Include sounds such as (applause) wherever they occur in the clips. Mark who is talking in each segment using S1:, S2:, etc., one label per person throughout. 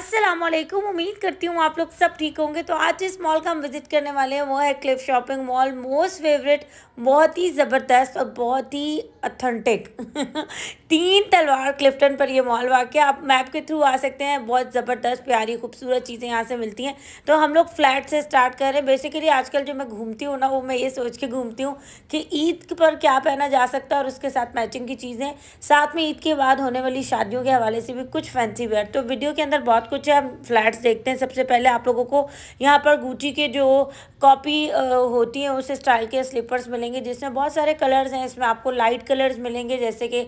S1: अस्सलाम वालेकुम उम्मीद करती हूँ आप लोग सब ठीक होंगे तो आज जिस मॉल का हम विज़िट करने वाले हैं वो है Cliff shopping mall most favourite बहुत ही ज़बरदस्त और बहुत ही अथेंटिक (laughs) तीन तलवार क्लिफ्टन पर ये मॉल वाक़ आप मैप के थ्रू आ सकते हैं बहुत ज़बरदस्त प्यारी खूबसूरत चीज़ें यहाँ से मिलती हैं तो हम लोग फ्लैट से स्टार्ट कर रहे हैं बेसिकली आजकल जो मैं घूमती हूँ ना वो मैं ये सोच के घूमती हूँ कि ईद पर क्या पहना जा सकता है और उसके साथ मैचिंग की चीज़ें साथ में ईद के बाद होने वाली शादियों के हवाले से भी कुछ फैंसी वेयर तो वीडियो के अंदर बहुत कुछ है फ्लैट्स देखते हैं सबसे पहले आप लोगों को यहाँ पर गूची के जो कॉपी होती हैं उस स्टाइल के स्लीपर्स मिलेंगे जिसमें बहुत सारे कलर्स हैं इसमें आपको लाइट कलर्स मिलेंगे जैसे कि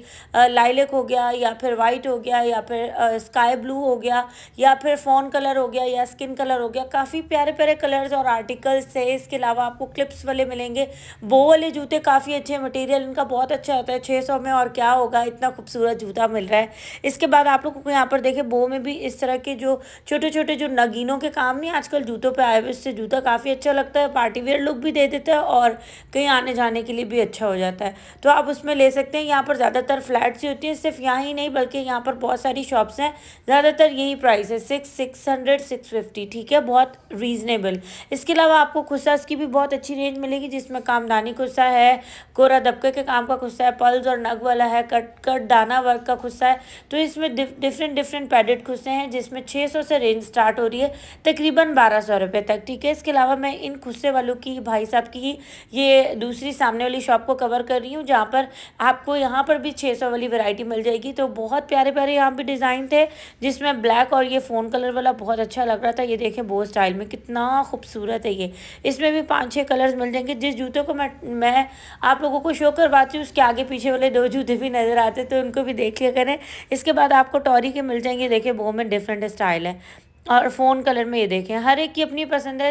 S1: लाइलक हो गया या फिर वाइट हो गया या फिर स्काई ब्लू हो गया या फिर फोन कलर हो गया या स्किन कलर हो गया काफ़ी प्यारे प्यारे कलर्स और आर्टिकल्स है इसके अलावा आपको क्लिप्स वाले मिलेंगे बो वाले जूते काफ़ी अच्छे मटेरियल इनका बहुत अच्छा होता है छः सौ में और क्या होगा इतना खूबसूरत जूता मिल रहा है इसके बाद आप लोग को यहाँ पर देखें बो में भी इस तरह के के जो छोटे छोटे जो नगीनों के काम नहीं आजकल जूतों पे आए हुए इससे जूता काफ़ी अच्छा लगता है पार्टी वेयर लुक भी दे देता है और कहीं आने जाने के लिए भी अच्छा हो जाता है तो आप उसमें ले सकते हैं यहाँ पर ज़्यादातर फ्लैट ही होती हैं सिर्फ यहाँ ही नहीं बल्कि यहाँ पर बहुत सारी शॉप्स हैं ज़्यादातर यही प्राइस है six six hundred six fifty ठीक है बहुत रीज़नेबल इसके अलावा आपको खुस्सा की भी बहुत अच्छी रेंज मिलेगी जिसमें कामदानी खुस्सा है कोरा दबके के काम का खुस्सा है पल्स और नग वाला है कट कट दाना वर्क का खुस्सा है तो इसमें डिफरेंट डिफरेंट पैडेड खुस्से हैं जिस जिसमें 600 से रेंज स्टार्ट हो रही है तकरीबन बारह सौ रुपये तक ठीक है इसके अलावा मैं इन खुस्से वालों की भाई साहब की ही ये दूसरी सामने वाली शॉप को कवर कर रही हूँ जहाँ पर आपको यहाँ पर भी 600 वाली वैरायटी मिल जाएगी तो बहुत प्यारे प्यारे यहाँ पर डिज़ाइन थे जिसमें ब्लैक और ये फ़ोन कलर वाला बहुत अच्छा लग रहा था ये देखें बहुत स्टाइल में कितना खूबसूरत है ये इसमें भी पाँच छः कलर्स मिल जाएंगे जिस जूते को मैं मैं आप लोगों को शो करवाती हूँ उसके आगे पीछे वाले दो जूते भी नज़र आते तो उनको भी देख लिया करें इसके बाद आपको टॉरी के मिल जाएंगे देखें बहुत में डिफरेंट डिफरेंट स्टाइल है और फ़ोन कलर में ये देखें हर एक की अपनी पसंद है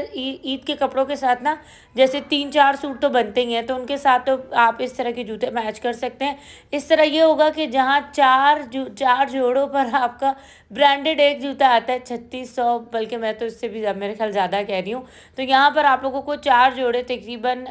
S1: ईद के कपड़ों के साथ ना जैसे तीन चार सूट तो बनते ही हैं तो उनके साथ तो आप इस तरह के जूते मैच कर सकते हैं इस तरह ये होगा कि जहाँ चार जू चार जोड़ों पर आपका ब्रांडेड एक जूता आता है छत्तीस सौ बल्कि मैं तो इससे भी मेरे ख्याल ज़्यादा कह रही हूँ तो यहाँ पर आप लोगों को चार जोड़े तकरीबन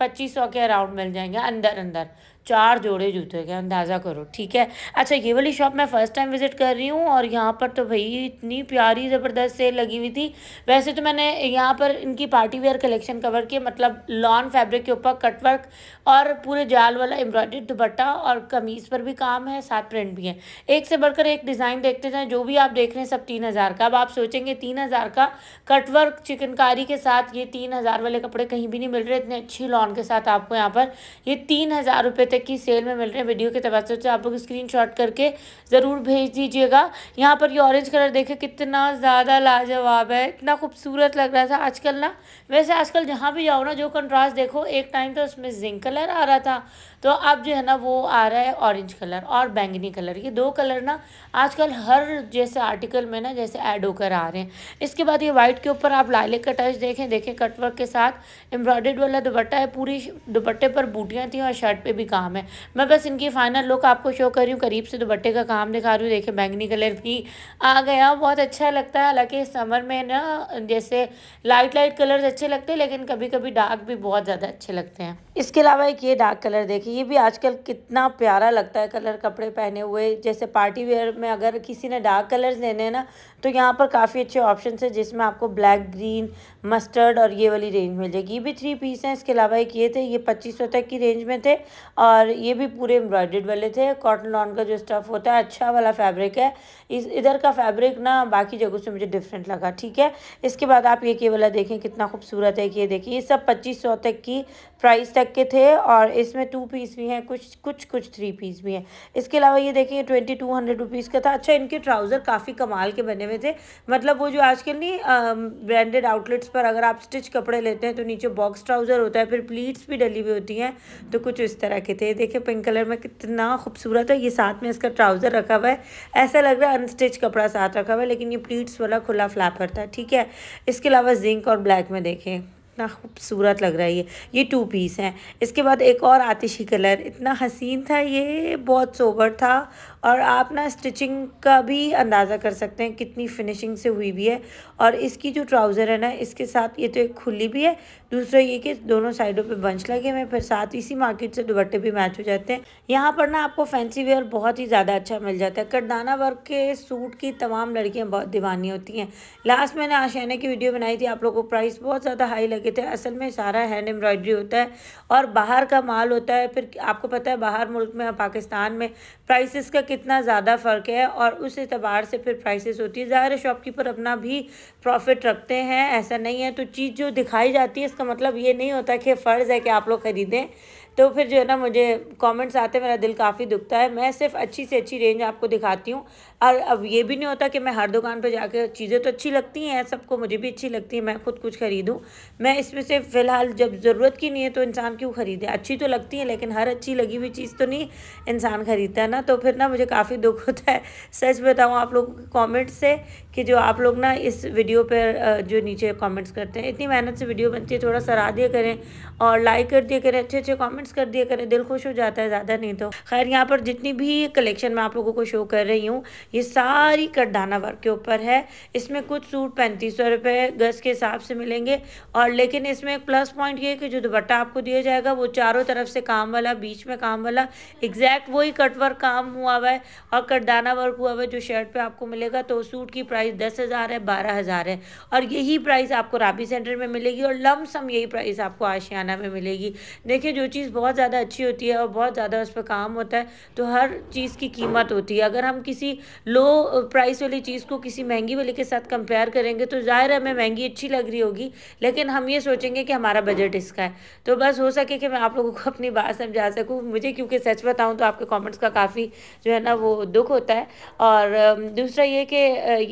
S1: पच्चीस के अराउंड मिल जाएंगे अंदर अंदर चार जोड़े जूते का अंदाज़ा करो ठीक है अच्छा ये वाली शॉप मैं फ़र्स्ट टाइम विज़िट कर रही हूँ और यहाँ पर तो भाई इतनी प्यारी ज़बरदस्त सेल लगी हुई थी वैसे तो मैंने यहाँ पर इनकी पार्टी वेयर कलेक्शन कवर किया मतलब लॉन फैब्रिक के ऊपर कटवर्क और पूरे जाल वाला एम्ब्रॉयडरी दुपट्टा और कमीज़ पर भी काम है साथ प्रिंट भी है एक से बढ़कर एक डिज़ाइन देखते जाएँ जो भी आप देख रहे हैं सब तीन हज़ार का अब आप सोचेंगे तीन हज़ार का कटवर्क चिकनकारी के साथ ये तीन हज़ार वाले कपड़े कहीं भी नहीं मिल रहे इतने अच्छी लॉन के साथ आपको यहाँ पर ये तीन हज़ार रुपये तक तक की सेल में मिल रहे हैं वीडियो के तबादले से तो आप लोग स्क्रीन करके ज़रूर भेज दीजिएगा यहाँ पर ये ऑरेंज कलर देखे कितना ज़्यादा लाजवाब है इतना खूबसूरत लग रहा था आजकल ना वैसे आजकल जहाँ भी जाओ ना जो कंट्रास्ट देखो एक टाइम तो उसमें जिंक कलर आ रहा था तो अब जो है ना वो आ रहा है ऑरेंज कलर और बैंगनी कलर ये दो कलर ना आजकल हर जैसे आर्टिकल में ना जैसे ऐड होकर आ रहे हैं इसके बाद ये वाइट के ऊपर आप लाले का टच देखें देखें कटवर्क के साथ एम्ब्रॉयडेड वाला दुपट्टा है पूरी दुपट्टे पर बूटियाँ थी और शर्ट पर भी काम है मैं बस इनकी फाइनल लुक आपको शो कर रही हूँ करीब से दुपट्टे का काम दिखा रही हूँ देखें बैंगनी कलर भी आ गया बहुत अच्छा लगता है हालाँकि समर में ना जैसे लाइट लाइट कलर्स अच्छे लगते हैं लेकिन कभी कभी डार्क भी बहुत ज़्यादा अच्छे लगते हैं इसके अलावा एक ये डार्क कलर देखें देखिए ये भी आजकल कितना प्यारा लगता है कलर कपड़े पहने हुए जैसे पार्टी वेयर में अगर किसी ने डार्क कलर्स लेने हैं ना तो यहाँ पर काफ़ी अच्छे ऑप्शन है जिसमें आपको ब्लैक ग्रीन मस्टर्ड और ये वाली रेंज मिल जाएगी ये भी थ्री पीस हैं इसके अलावा एक ये थे ये पच्चीस तक की रेंज में थे और ये भी पूरे एम्ब्रॉयड वाले थे कॉटन लॉन का जो स्टफ़ होता है अच्छा वाला फैब्रिक है इस इधर का फैब्रिक ना बाकी जगहों से मुझे डिफरेंट लगा ठीक है इसके बाद आप ये के वाला देखें कितना खूबसूरत है कि ये देखिए ये सब पच्चीस तक की प्राइस तक के थे और इसमें टू पीस पीस भी हैं कुछ कुछ कुछ थ्री पीस भी हैं इसके अलावा ये देखें ट्वेंटी टू हंड्रेड रुपीज़ का था अच्छा इनके ट्राउज़र काफ़ी कमाल के बने हुए थे मतलब वो जो आजकल नहीं ब्रांडेड आउटलेट्स पर अगर आप स्टिच कपड़े लेते हैं तो नीचे बॉक्स ट्राउज़र होता है फिर प्लीट्स भी डली हुई होती हैं तो कुछ इस तरह के थे देखिए पिंक कलर में कितना खूबसूरत है ये साथ में इसका ट्राउज़र रखा हुआ है ऐसा लग रहा है अनस्टिच कपड़ा साथ रखा हुआ है लेकिन ये प्लीट्स वाला खुला फ्लैपर था ठीक है इसके अलावा जिंक और ब्लैक में देखें कितना खूबसूरत लग रहा है ये ये टू पीस है इसके बाद एक और आतिशी कलर इतना हसीन था ये बहुत सोबर था और आप ना स्टिचिंग का भी अंदाज़ा कर सकते हैं कितनी फिनिशिंग से हुई भी है और इसकी जो ट्राउज़र है ना इसके साथ ये तो एक खुली भी है दूसरा ये कि दोनों साइडों पे बंच लगे हुए फिर साथ इसी मार्केट से दुपट्टे भी मैच हो जाते हैं यहाँ पर ना आपको फैंसी वेयर बहुत ही ज़्यादा अच्छा मिल जाता है करदाना वर्क के सूट की तमाम लड़कियाँ बहुत दीवानी होती हैं लास्ट मैंने आशाना की वीडियो बनाई थी आप लोगों को प्राइस बहुत ज़्यादा हाई लगे थे असल में सारा हैंड एम्ब्रॉयडरी होता है और बाहर का माल होता है फिर आपको पता है बाहर मुल्क में पाकिस्तान में प्राइसिस का कितना ज़्यादा फ़र्क है और उस एतबार से फिर प्राइसेस होती है ज़ाहिर शॉपकीपर अपना भी प्रॉफिट रखते हैं ऐसा नहीं है तो चीज़ जो दिखाई जाती है इसका मतलब ये नहीं होता कि फ़र्ज़ है कि आप लोग ख़रीदें तो फिर जो है ना मुझे कमेंट्स आते मेरा दिल काफ़ी दुखता है मैं सिर्फ अच्छी से अच्छी रेंज आपको दिखाती हूँ और अब ये भी नहीं होता कि मैं हर दुकान पर जाकर चीज़ें तो अच्छी लगती हैं सबको मुझे भी अच्छी लगती है मैं खुद कुछ ख़रीदूँ मैं इसमें से फ़िलहाल जब ज़रूरत की नहीं है तो इंसान क्यों ख़रीदे अच्छी तो लगती है लेकिन हर अच्छी लगी हुई चीज़ तो नहीं इंसान ख़रीदता है ना तो फिर ना मुझे काफ़ी दुख होता है सच बताऊँ आप लोग कॉमेंट्स से कि जो आप लोग ना इस वीडियो पर जो नीचे कमेंट्स करते हैं इतनी मेहनत से वीडियो बनती है थोड़ा सराह दिया करें और लाइक कर दिया करें अच्छे अच्छे कमेंट्स कर दिया करें दिल खुश हो जाता है ज़्यादा नहीं तो खैर यहाँ पर जितनी भी कलेक्शन मैं आप लोगों को शो कर रही हूँ ये सारी कटदाना वर्क के ऊपर है इसमें कुछ सूट पैंतीस सौ रुपये गज़ के हिसाब से मिलेंगे और लेकिन इसमें एक प्लस पॉइंट ये है कि जो दुपट्टा आपको दिया जाएगा वो चारों तरफ से काम वाला बीच में काम वाला एग्जैक्ट वही कटवर्क काम हुआ हुआ है और कटदाना वर्क हुआ हुआ है जो शर्ट पर आपको मिलेगा तो सूट की प्राइस प्राइस दस हज़ार है बारह हज़ार है और यही प्राइस आपको राबी सेंटर में मिलेगी और लम सम यही प्राइस आपको आशियाना में मिलेगी देखिए जो चीज़ बहुत ज़्यादा अच्छी होती है और बहुत ज़्यादा उस पर काम होता है तो हर चीज़ की कीमत होती है अगर हम किसी लो प्राइस वाली चीज़ को किसी महंगी वाली के साथ कंपेयर करेंगे तो ज़ाहिर है हमें महंगी अच्छी लग रही होगी लेकिन हम ये सोचेंगे कि हमारा बजट इसका है तो बस हो सके कि मैं आप लोगों को (laughs) अपनी बात समझा सकूँ मुझे क्योंकि सच बताऊँ तो आपके कॉमेंट्स का काफ़ी जो है ना वो दुख होता है और दूसरा ये कि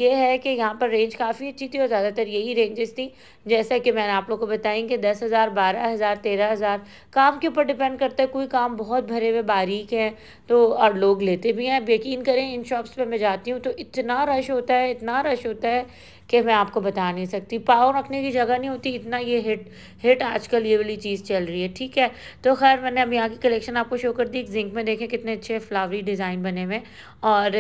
S1: ये है है कि यहाँ पर रेंज काफ़ी अच्छी थी और ज़्यादातर यही रेंजेस थी जैसा कि मैंने आप लोग को बताई कि दस हज़ार बारह हज़ार तेरह हज़ार काम के ऊपर डिपेंड करता है कोई काम बहुत भरे हुए बारीक हैं तो और लोग लेते भी हैं यकीन करें इन शॉप्स पर मैं जाती हूँ तो इतना रश होता है इतना रश होता है कि मैं आपको बता नहीं सकती पाव रखने की जगह नहीं होती इतना ये हिट हिट आजकल ये वाली चीज़ चल रही है ठीक है तो खैर मैंने अब यहाँ की कलेक्शन आपको शो कर दी जिंक में देखें कितने अच्छे फ्लावरी डिज़ाइन बने हुए और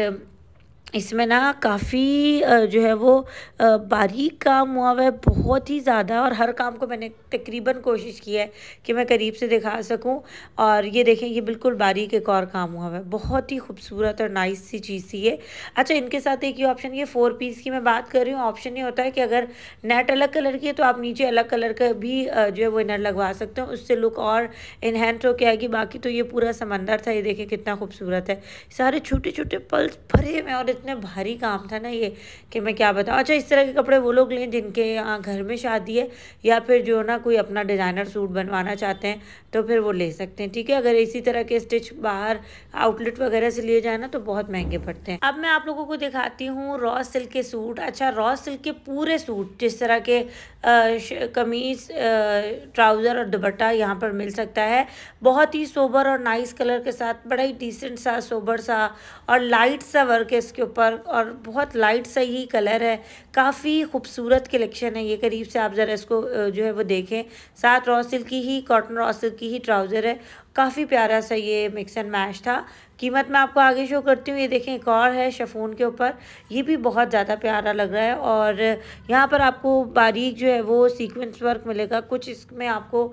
S1: इसमें ना काफ़ी जो है वो बारीक काम हुआ हुआ है बहुत ही ज़्यादा और हर काम को मैंने तकरीबन कोशिश की है कि मैं करीब से दिखा सकूं और ये देखें ये बिल्कुल बारीक एक और काम हुआ हुआ है बहुत ही खूबसूरत और नाइस सी चीज़ थी ये अच्छा इनके साथ एक ही ऑप्शन ये फ़ोर पीस की मैं बात कर रही हूँ ऑप्शन ये होता है कि अगर नेट अलग कलर की है तो आप नीचे अलग कलर का भी जो है वो इनर लगवा सकते हैं उससे लुक और इन्हेंस होकर आएगी बाकी तो ये पूरा समंदर था ये देखें कितना खूबसूरत है सारे छोटे छोटे पल्स भरे हुए और इतना भारी काम था ना ये कि मैं क्या बताऊँ अच्छा इस तरह के कपड़े वो लोग लें जिनके यहाँ घर में शादी है या फिर जो ना कोई अपना डिज़ाइनर सूट बनवाना चाहते हैं तो फिर वो ले सकते हैं ठीक है अगर इसी तरह के स्टिच बाहर आउटलेट वगैरह से लिए जाए ना तो बहुत महंगे पड़ते हैं अब मैं आप लोगों को दिखाती हूँ रॉ सिल्क के सूट अच्छा रॉ सिल्क के पूरे सूट जिस तरह के कमीज ट्राउज़र और दुपट्टा यहाँ पर मिल सकता है बहुत ही सोबर और नाइस कलर के साथ बड़ा ही डिसेंट सा सोबर सा और लाइट सा वर्क है इसके ऊपर और बहुत लाइट सा ही कलर है काफ़ी खूबसूरत कलेक्शन है ये करीब से आप ज़रा इसको जो है वो देखें सात रॉ सिल्क की ही कॉटन रॉ सिल्क की ही ट्राउज़र है काफ़ी प्यारा सा ये मिक्स एंड मैश था कीमत मैं आपको आगे शो करती हूँ ये देखें एक और है शफून के ऊपर ये भी बहुत ज़्यादा प्यारा लग रहा है और यहाँ पर आपको बारीक जो है वो सीक्वेंस वर्क मिलेगा कुछ इसमें आपको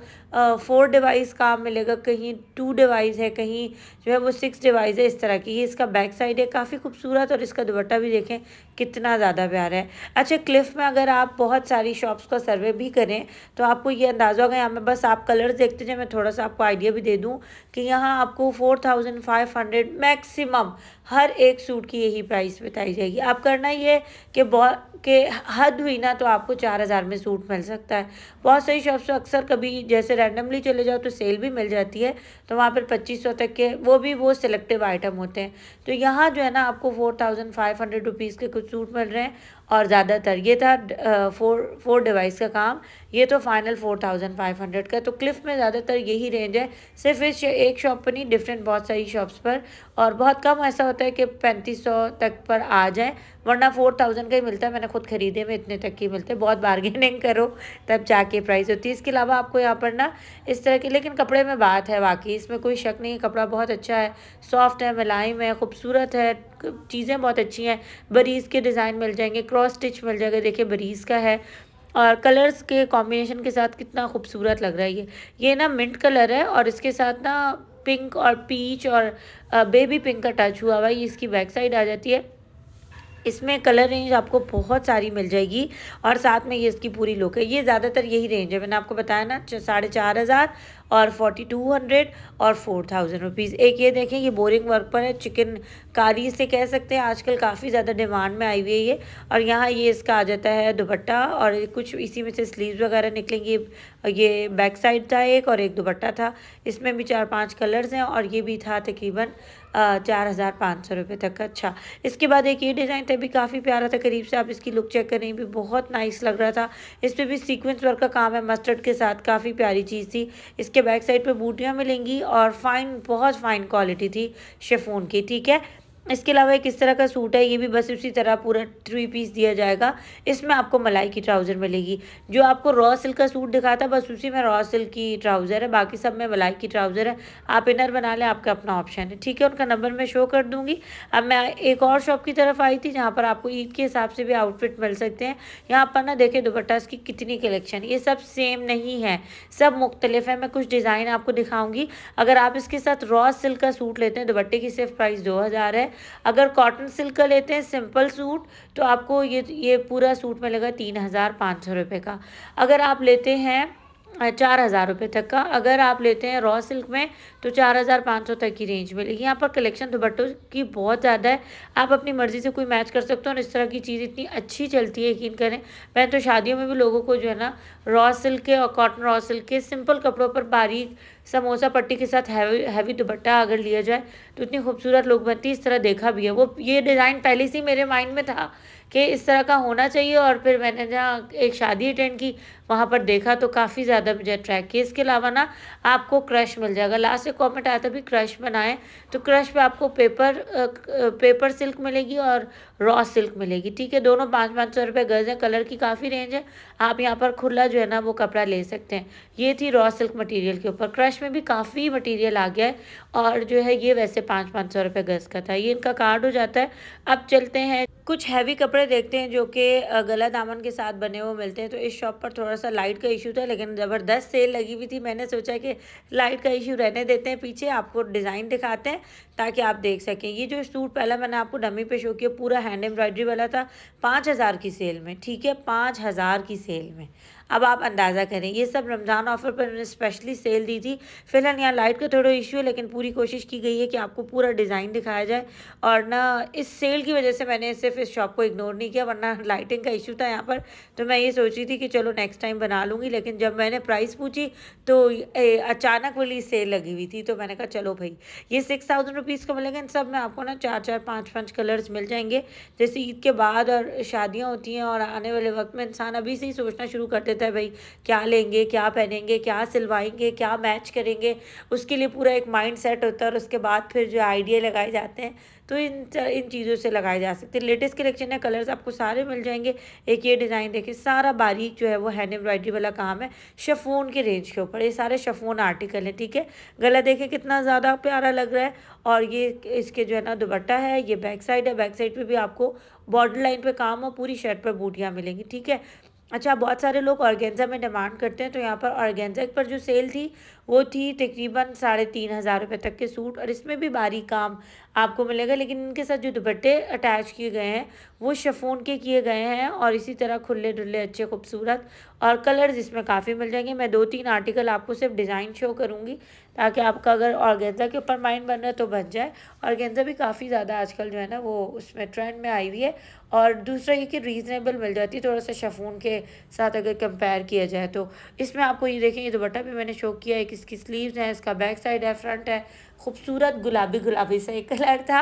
S1: फोर डिवाइस काम मिलेगा कहीं टू डिवाइस है कहीं जो है वो सिक्स डिवाइस है इस तरह की ये इसका बैक साइड है काफ़ी खूबसूरत और इसका दुपट्टा भी देखें कितना ज़्यादा प्यारा है अच्छा क्लिफ में अगर आप बहुत सारी शॉप्स का सर्वे भी करें तो आपको ये अंदाज़ा होगा यहाँ पर बस आप कलर्स देखते जाए मैं थोड़ा सा आपको आइडिया भी दे दूँ दूं कि यहाँ आपको four thousand five hundred maximum हर एक सूट की यही प्राइस बताई जाएगी आप करना ये कि बहुत के हद हुई ना तो आपको चार हज़ार में सूट मिल सकता है बहुत सही शॉप्स अक्सर कभी जैसे रैंडमली चले जाओ तो सेल भी मिल जाती है तो वहाँ पर पच्चीस सौ तक के वो भी वो सिलेक्टिव आइटम होते हैं तो यहाँ जो है ना आपको four thousand five hundred rupees के कुछ सूट मिल रहे हैं और ज़्यादातर ये था फोर फोर डिवाइस का काम ये तो final four thousand five hundred का तो क्लिफ में ज़्यादातर यही रेंज है सिर्फ इस एक शॉप पर नहीं डिफरेंट बहुत सारी शॉप्स पर और बहुत कम ऐसा होता है कि पैंतीस सौ तक पर आ जाए वरना फोर थाउजेंड का ही मिलता है मैंने खुद ख़रीदे में इतने तक ही मिलते हैं बहुत बार्गेनिंग (laughs) करो तब जाके प्राइस होती है इसके अलावा आपको यहाँ पर ना इस तरह की लेकिन कपड़े में बात है वाकई इसमें कोई शक नहीं है कपड़ा बहुत अच्छा है सॉफ्ट है मुलायम है खूबसूरत है चीज़ें बहुत अच्छी हैं बरीज़ के डिज़ाइन मिल जाएंगे क्रॉस स्टिच मिल जाएगा देखिए बरीज़ का है और कलर्स के कॉम्बिनेशन के साथ कितना खूबसूरत लग रहा है ये ये ना मिंट कलर है और इसके साथ ना पिंक और पीच और बेबी पिंक का टच हुआ हुआ है इसकी बैक साइड आ जाती है इसमें कलर रेंज आपको बहुत सारी मिल जाएगी और साथ में ये इसकी पूरी लुक है ये ज़्यादातर यही रेंज है मैंने आपको बताया ना साढ़े चार हज़ार और फोर्टी टू हंड्रेड और फोर थाउजेंड रुपीज़ एक ये देखें ये बोरिंग वर्क पर है चिकन कारी से कह सकते हैं आजकल काफ़ी ज़्यादा डिमांड में आई हुई है ये और यहाँ ये इसका आ जाता है दुपट्टा और कुछ इसी में से स्लीव वगैरह निकलेंगे ये बैक साइड था एक और एक दुपट्टा था इसमें भी चार पाँच कलर्स हैं और ये भी था तकरीबन चार हज़ार पाँच सौ रुपये तक अच्छा इसके बाद एक ये डिज़ाइन था भी काफ़ी प्यारा था करीब से आप इसकी लुक चेक करें भी बहुत नाइस लग रहा था इस पर भी सीक्वेंस वर्क का काम है मस्टर्ड के साथ काफ़ी प्यारी चीज़ थी इसके बैक साइड पर बूटियाँ मिलेंगी और फाइन बहुत फाइन क्वालिटी थी शेफोन की ठीक है इसके अलावा एक इस तरह का सूट है ये भी बस उसी तरह पूरा थ्री पीस दिया जाएगा इसमें आपको मलाई की ट्राउज़र मिलेगी जो आपको रॉ सिल्क का सूट दिखा था बस उसी में रॉ सिल्क की ट्राउज़र है बाकी सब में मलाई की ट्राउज़र है आप इनर बना लें आपका अपना ऑप्शन है ठीक है उनका नंबर मैं शो कर दूँगी अब मैं एक और शॉप की तरफ आई थी जहाँ पर आपको ईद के हिसाब से भी आउटफिट मिल सकते हैं यहाँ पर ना देखें दुपट्टा इसकी कितनी कलेक्शन ये सब सेम नहीं है सब मुख्तलिफ है मैं कुछ डिज़ाइन आपको दिखाऊँगी अगर आप इसके साथ रॉ सिल्क का सूट लेते हैं दुपट्टे की सिर्फ प्राइस दो हज़ार है अगर कॉटन सिल्क का लेते हैं सिंपल सूट तो आपको ये ये पूरा सूट में लगा तीन हज़ार पाँच सौ रुपये का अगर आप लेते हैं चार हज़ार रुपये तक का अगर आप लेते हैं रॉ सिल्क में तो चार हज़ार पाँच सौ तक की रेंज में लेकिन यहाँ पर कलेक्शन दुपट्टों की बहुत ज़्यादा है आप अपनी मर्ज़ी से कोई मैच कर सकते हो और इस तरह की चीज़ इतनी अच्छी चलती है यकीन करें मैं तो शादियों में भी लोगों को जो है ना रॉ सिल्क के और कॉटन रॉ सिल्क के सिंपल कपड़ों पर बारीक समोसा पट्टी के साथ हैवी हैवी दुपट्टा अगर लिया जाए तो इतनी खूबसूरत लुक बनती इस तरह देखा भी है वो ये डिज़ाइन पहले से ही मेरे माइंड में था कि इस तरह का होना चाहिए और फिर मैंने जहाँ एक शादी अटेंड की वहाँ पर देखा तो काफ़ी ज़्यादा मुझे अट्रैक्ट किया इसके अलावा ना आपको क्रश मिल जाएगा लास्ट एक कॉमेंट आया था भी क्रश बनाएं तो क्रश पे आपको पेपर पेपर सिल्क मिलेगी और रॉ सिल्क मिलेगी ठीक है दोनों पाँच पाँच सौ रुपये गज़ है कलर की काफ़ी रेंज है आप यहाँ पर खुला जो है ना वो कपड़ा ले सकते हैं ये थी रॉ सिल्क मटेरियल के ऊपर क्रश में भी काफ़ी मटेरियल आ गया है और जो है ये वैसे पाँच पाँच सौ रुपये गज़ का था ये इनका कार्ड हो जाता है अब चलते हैं कुछ हैवी कपड़े देखते हैं जो कि गला दामन के साथ बने हुए मिलते हैं तो इस शॉप पर थोड़ा सा लाइट का इशू था लेकिन ज़बरदस्त सेल लगी हुई थी मैंने सोचा कि लाइट का इशू रहने देते हैं पीछे आपको डिज़ाइन दिखाते हैं ताकि आप देख सकें ये जो सूट पहला मैंने आपको डमी पे शो किया पूरा है हैंड एम्ब्रॉयडरी वाला था पाँच हज़ार की सेल में ठीक है पाँच हज़ार की सेल में अब आप अंदाज़ा करें ये सब रमज़ान ऑफ़र पर उन्होंने स्पेशली सेल दी थी फिलहाल यहाँ लाइट का थोड़ा इशू है लेकिन पूरी कोशिश की गई है कि आपको पूरा डिज़ाइन दिखाया जाए और ना इस सेल की वजह से मैंने सिर्फ इस शॉप को इग्नोर नहीं किया वरना लाइटिंग का इशू था यहाँ पर तो मैं ये सोच रही थी कि चलो नेक्स्ट टाइम बना लूँगी लेकिन जब मैंने प्राइस पूछी तो अचानक वाली सेल लगी हुई थी तो मैंने कहा चलो भाई ये सिक्स थाउजेंड रुपीज़ का मिलेगा इन सब में आपको ना चार चार पाँच पाँच कलर्स मिल जाएंगे जैसे ईद के बाद और शादियाँ होती हैं और आने वाले वक्त में इंसान अभी से ही सोचना शुरू कर देता है भाई क्या लेंगे क्या पहनेंगे क्या सिलवाएंगे क्या मैच करेंगे उसके लिए पूरा एक माइंड सेट होता है और उसके बाद फिर जो आइडिया लगाए जाते हैं तो इन इन चीज़ों से लगाए जा सकते हैं लेटेस्ट कलेक्शन है कलर्स आपको सारे मिल जाएंगे एक ये डिज़ाइन देखिए सारा बारीक जो है वो हैंड एम्ब्रॉयडरी वाला काम है शफोन के रेंज के ऊपर ये सारे शफोन आर्टिकल हैं ठीक है गला देखें कितना ज़्यादा प्यारा लग रहा है और ये इसके जो है ना दुपट्टा है ये बैक साइड है बैक साइड पर भी आपको बॉर्डर लाइन पर काम और पूरी शर्ट पर बूटियाँ मिलेंगी ठीक है अच्छा बहुत सारे लोग ऑर्गेंजा में डिमांड करते हैं तो यहाँ पर ऑर्गेंजा पर जो सेल थी वो थी तकरीबन साढ़े तीन हज़ार रुपये तक के सूट और इसमें भी बारी काम आपको मिलेगा लेकिन इनके साथ जो दुपट्टे अटैच किए गए हैं वो शफोन के किए गए हैं और इसी तरह खुले डुल्ले अच्छे खूबसूरत और कलर्स इसमें काफ़ी मिल जाएंगे मैं दो तीन आर्टिकल आपको सिर्फ डिज़ाइन शो करूँगी ताकि आपका अगर गेंजा के ऊपर माइंड बन रहा है तो बन जाए गेंजा भी काफ़ी ज़्यादा आजकल जो है ना वो उसमें ट्रेंड में आई हुई है और दूसरा ये कि रीज़नेबल मिल जाती है थोड़ा सा शफोन के साथ अगर कंपेयर किया जाए तो इसमें आपको ये देखें ये दुपट्टा भी मैंने शो किया एक इसकी स्लीव्स हैं इसका बैक साइड है फ्रंट है खूबसूरत गुलाबी गुलाबी सा एक कलर था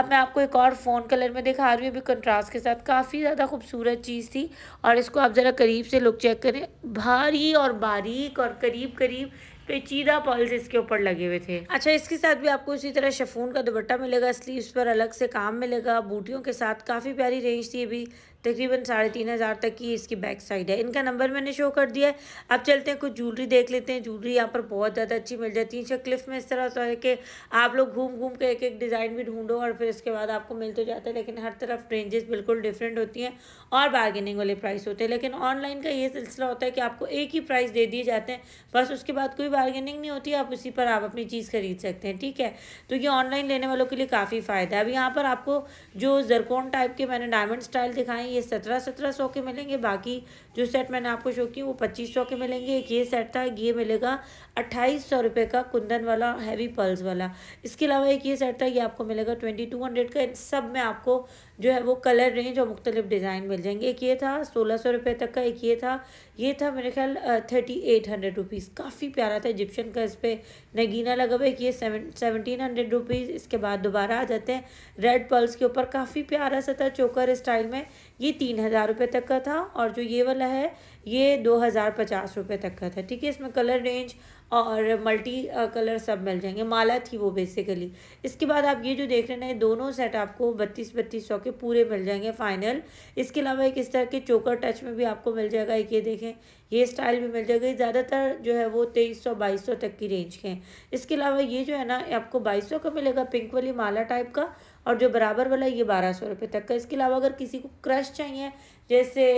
S1: अब मैं आपको एक और फ़ोन कलर में दिखा रही हूँ अभी कंट्रास्ट के साथ काफ़ी ज़्यादा खूबसूरत चीज़ थी और इसको आप ज़रा करीब से लुक चेक करें भारी और बारीक और करीब करीब पेचीदा पॉल्स इसके ऊपर लगे हुए थे अच्छा इसके साथ भी आपको इसी तरह शफून का दुपट्टा मिलेगा स्लीव्स पर अलग से काम मिलेगा बूटियों के साथ काफ़ी प्यारी रेंज थी अभी तकरीबन साढ़े तीन हज़ार तक की इसकी बैक साइड है इनका नंबर मैंने शो कर दिया है अब चलते हैं कुछ ज्वेलरी देख लेते हैं ज्वेलरी यहाँ पर बहुत ज़्यादा अच्छी मिल जाती है शक्लिफ में इस तरह है कि आप लोग घूम घूम के एक एक डिज़ाइन भी ढूंढो और फिर इसके बाद आपको मिल तो जाता है लेकिन हर तरफ रेंजेस बिल्कुल डिफरेंट होती हैं और बार्गेनिंग वाले प्राइस होते हैं लेकिन ऑनलाइन का ये सिलसिला होता है कि आपको एक ही प्राइस दे दिए जाते हैं बस उसके बाद कोई बार्गेनिंग नहीं होती आप उसी पर आप अपनी चीज़ खरीद सकते हैं ठीक है तो ये ऑनलाइन लेने वालों के लिए काफ़ी फ़ायदा है अब यहाँ पर आपको जो जरकोन टाइप के मैंने डायमंड स्टाइल दिखाई ये सत्रह सत्रह सौ के मिलेंगे बाकी जो सेट मैंने आपको शो की वो पच्चीस सौ के मिलेंगे एक ये सेट था ये मिलेगा अट्ठाईस सौ रुपये का कुंदन वाला हैवी पर्ल्स वाला इसके अलावा एक ये सेट था ये आपको मिलेगा ट्वेंटी टू हंड्रेड का इन सब में आपको जो है वो कलर रेंज और मुख्तलिफ डिज़ाइन मिल जाएंगे एक ये था सोलह सौ रुपये तक का एक ये था ये था मेरे ख्याल थर्टी एट हंड्रेड रुपीज़ काफ़ी प्यारा था इजिप्शन का इस पर नगीना लगा हुआ एक ये सेवनटीन हंड्रेड रुपीज़ इसके बाद दोबारा आ जाते हैं रेड पर्ल्स के ऊपर काफ़ी प्यारा सा था चोकर स्टाइल में ये तीन हज़ार रुपये तक का था और जो ये वाला है ये दो हज़ार पचास रुपये तक का था ठीक है इसमें कलर रेंज और मल्टी कलर सब मिल जाएंगे माला थी वो बेसिकली इसके बाद आप ये जो देख रहे हैं ये दोनों सेट आपको बत्तीस बत्तीस सौ के पूरे मिल जाएंगे फाइनल इसके अलावा एक इस तरह के चोकर टच में भी आपको मिल जाएगा एक ये देखें ये स्टाइल भी मिल जाएगा ज़्यादातर जो है वो तेईस सौ बाईस सौ तक की रेंज के हैं इसके अलावा ये जो है ना आपको बाईस सौ का मिलेगा पिंक वाली माला टाइप का और जो बराबर वाला ये बारह सौ रुपये तक का इसके अलावा अगर किसी को क्रश चाहिए जैसे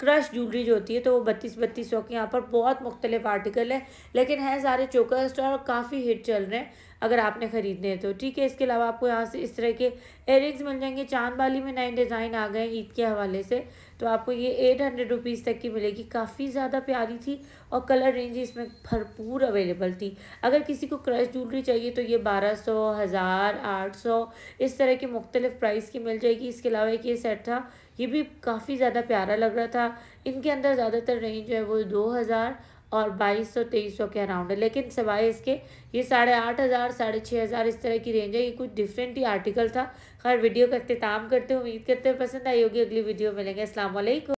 S1: क्रश ज्वेलरी जो होती है तो वो बत्तीस बत्तीस सौ के यहाँ पर बहुत मुख्तलिफ आर्टिकल है लेकिन हैं सारे स्टोर और काफ़ी हिट चल रहे हैं अगर आपने ख़रीदने हैं तो ठीक है इसके अलावा आपको यहाँ से इस तरह के एयरिंग्स मिल जाएंगे चांद वाली में नए डिज़ाइन आ गए ईद के हवाले से तो आपको ये एट हंड्रेड रुपीज़ तक की मिलेगी काफ़ी ज़्यादा प्यारी थी और कलर रेंज इसमें भरपूर अवेलेबल थी अगर किसी को क्रश ज्वेलरी चाहिए तो ये बारह सौ हज़ार आठ सौ इस तरह के मुख्तलिफ प्राइस की मिल जाएगी इसके अलावा एक ये सेट था ये भी काफ़ी ज़्यादा प्यारा लग रहा था इनके अंदर ज़्यादातर रेंज जो है वो दो हज़ार और बाईस सौ तेईस सौ के अराउंड है लेकिन सिवाय इसके ये साढ़े आठ हज़ार साढ़े छः हज़ार इस तरह की रेंज है ये कुछ डिफरेंट ही आर्टिकल था खैर वीडियो का अख्ताम करते उम्मीद करते हुए पसंद आई होगी अगली वीडियो मिलेंगे असलम